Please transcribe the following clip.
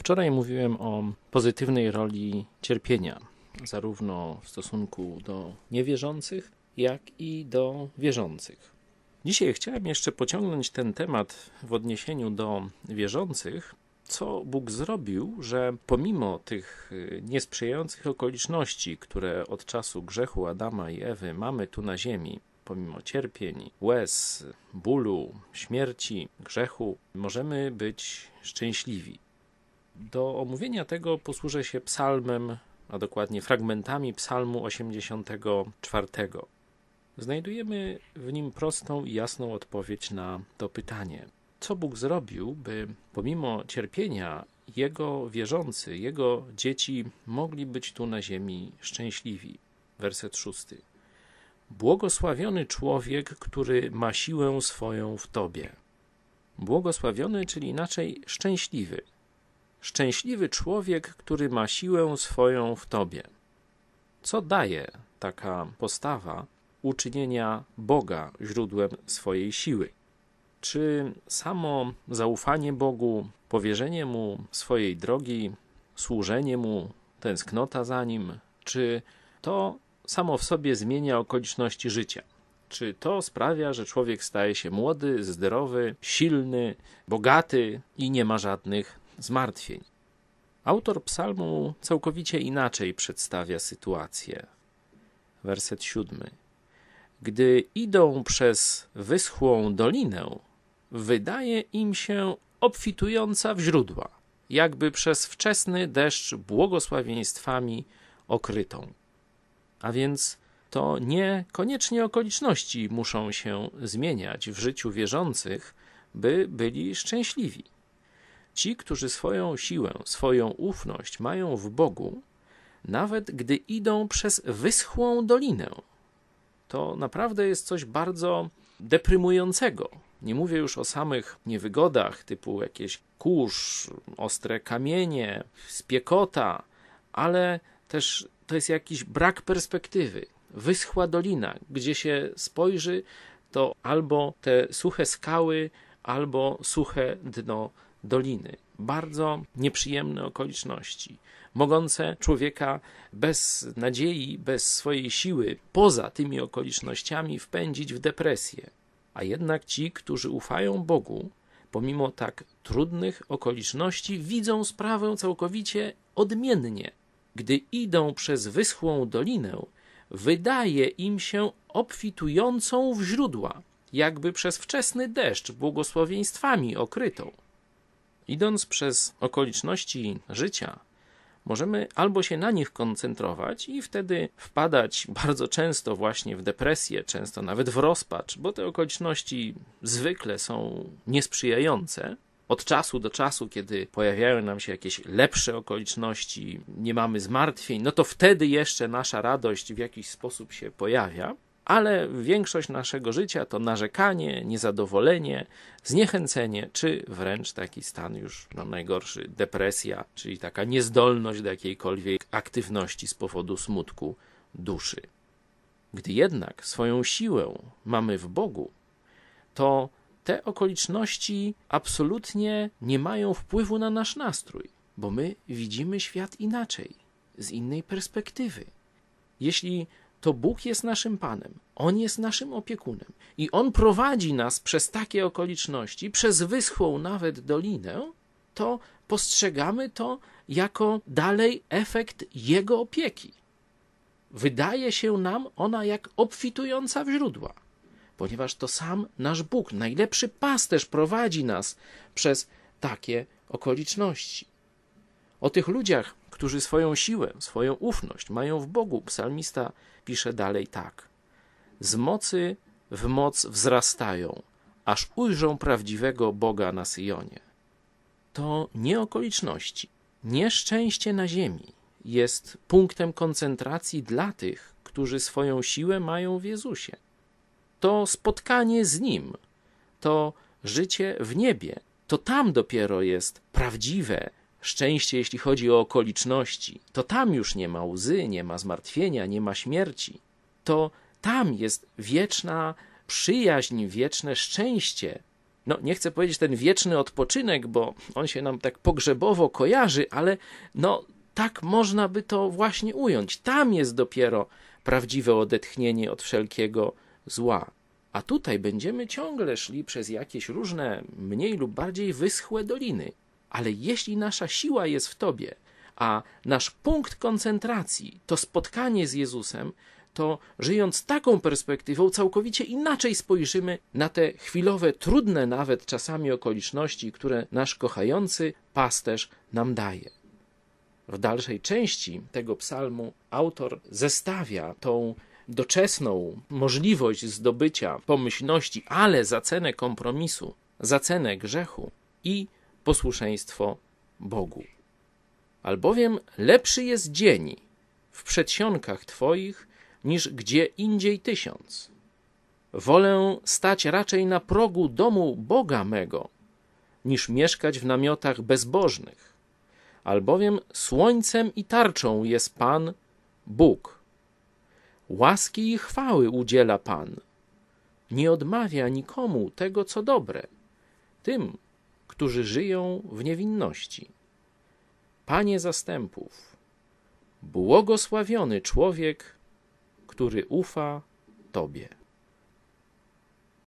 Wczoraj mówiłem o pozytywnej roli cierpienia, zarówno w stosunku do niewierzących, jak i do wierzących. Dzisiaj chciałem jeszcze pociągnąć ten temat w odniesieniu do wierzących, co Bóg zrobił, że pomimo tych y, niesprzyjających okoliczności, które od czasu grzechu Adama i Ewy mamy tu na ziemi, pomimo cierpień, łez, bólu, śmierci, grzechu, możemy być szczęśliwi. Do omówienia tego posłużę się psalmem, a dokładnie fragmentami psalmu 84. Znajdujemy w nim prostą i jasną odpowiedź na to pytanie. Co Bóg zrobił, by pomimo cierpienia jego wierzący, jego dzieci mogli być tu na ziemi szczęśliwi. Werset szósty. Błogosławiony człowiek, który ma siłę swoją w Tobie. Błogosławiony, czyli inaczej szczęśliwy, Szczęśliwy człowiek, który ma siłę swoją w tobie. Co daje taka postawa uczynienia Boga źródłem swojej siły? Czy samo zaufanie Bogu, powierzenie Mu swojej drogi, służenie Mu, tęsknota za Nim, czy to samo w sobie zmienia okoliczności życia? Czy to sprawia, że człowiek staje się młody, zdrowy, silny, bogaty i nie ma żadnych zmartwień. Autor psalmu całkowicie inaczej przedstawia sytuację. Werset siódmy. Gdy idą przez wyschłą dolinę, wydaje im się obfitująca w źródła, jakby przez wczesny deszcz błogosławieństwami okrytą. A więc to nie koniecznie okoliczności muszą się zmieniać w życiu wierzących, by byli szczęśliwi. Ci, którzy swoją siłę, swoją ufność mają w Bogu, nawet gdy idą przez wyschłą dolinę, to naprawdę jest coś bardzo deprymującego. Nie mówię już o samych niewygodach, typu jakieś kurz, ostre kamienie, spiekota, ale też to jest jakiś brak perspektywy. Wyschła dolina, gdzie się spojrzy, to albo te suche skały, albo suche dno doliny. Bardzo nieprzyjemne okoliczności, mogące człowieka bez nadziei, bez swojej siły, poza tymi okolicznościami, wpędzić w depresję. A jednak ci, którzy ufają Bogu, pomimo tak trudnych okoliczności, widzą sprawę całkowicie odmiennie. Gdy idą przez wyschłą dolinę, wydaje im się obfitującą w źródła, jakby przez wczesny deszcz błogosławieństwami okrytą. Idąc przez okoliczności życia, możemy albo się na nich koncentrować i wtedy wpadać bardzo często właśnie w depresję, często nawet w rozpacz, bo te okoliczności zwykle są niesprzyjające. Od czasu do czasu, kiedy pojawiają nam się jakieś lepsze okoliczności, nie mamy zmartwień, no to wtedy jeszcze nasza radość w jakiś sposób się pojawia ale większość naszego życia to narzekanie, niezadowolenie, zniechęcenie, czy wręcz taki stan już no, najgorszy depresja, czyli taka niezdolność do jakiejkolwiek aktywności z powodu smutku duszy. Gdy jednak swoją siłę mamy w Bogu, to te okoliczności absolutnie nie mają wpływu na nasz nastrój, bo my widzimy świat inaczej, z innej perspektywy. Jeśli to Bóg jest naszym Panem, On jest naszym opiekunem i On prowadzi nas przez takie okoliczności, przez wyschłą nawet dolinę, to postrzegamy to jako dalej efekt Jego opieki. Wydaje się nam ona jak obfitująca w źródła, ponieważ to sam nasz Bóg, najlepszy pasterz, prowadzi nas przez takie okoliczności. O tych ludziach którzy swoją siłę, swoją ufność mają w Bogu. Psalmista pisze dalej tak. Z mocy w moc wzrastają, aż ujrzą prawdziwego Boga na Syjonie. To nie okoliczności, nieszczęście na ziemi jest punktem koncentracji dla tych, którzy swoją siłę mają w Jezusie. To spotkanie z Nim, to życie w niebie, to tam dopiero jest prawdziwe, szczęście, jeśli chodzi o okoliczności, to tam już nie ma łzy, nie ma zmartwienia, nie ma śmierci. To tam jest wieczna przyjaźń, wieczne szczęście. No, nie chcę powiedzieć ten wieczny odpoczynek, bo on się nam tak pogrzebowo kojarzy, ale no, tak można by to właśnie ująć. Tam jest dopiero prawdziwe odetchnienie od wszelkiego zła. A tutaj będziemy ciągle szli przez jakieś różne, mniej lub bardziej wyschłe doliny. Ale jeśli nasza siła jest w Tobie, a nasz punkt koncentracji to spotkanie z Jezusem, to żyjąc taką perspektywą, całkowicie inaczej spojrzymy na te chwilowe, trudne nawet czasami okoliczności, które nasz kochający pasterz nam daje. W dalszej części tego psalmu autor zestawia tą doczesną możliwość zdobycia pomyślności, ale za cenę kompromisu, za cenę grzechu i posłuszeństwo Bogu. Albowiem lepszy jest dzień w przedsionkach Twoich niż gdzie indziej tysiąc. Wolę stać raczej na progu domu Boga mego, niż mieszkać w namiotach bezbożnych, albowiem słońcem i tarczą jest Pan Bóg. Łaski i chwały udziela Pan. Nie odmawia nikomu tego, co dobre, tym, którzy żyją w niewinności. Panie zastępów, błogosławiony człowiek, który ufa Tobie.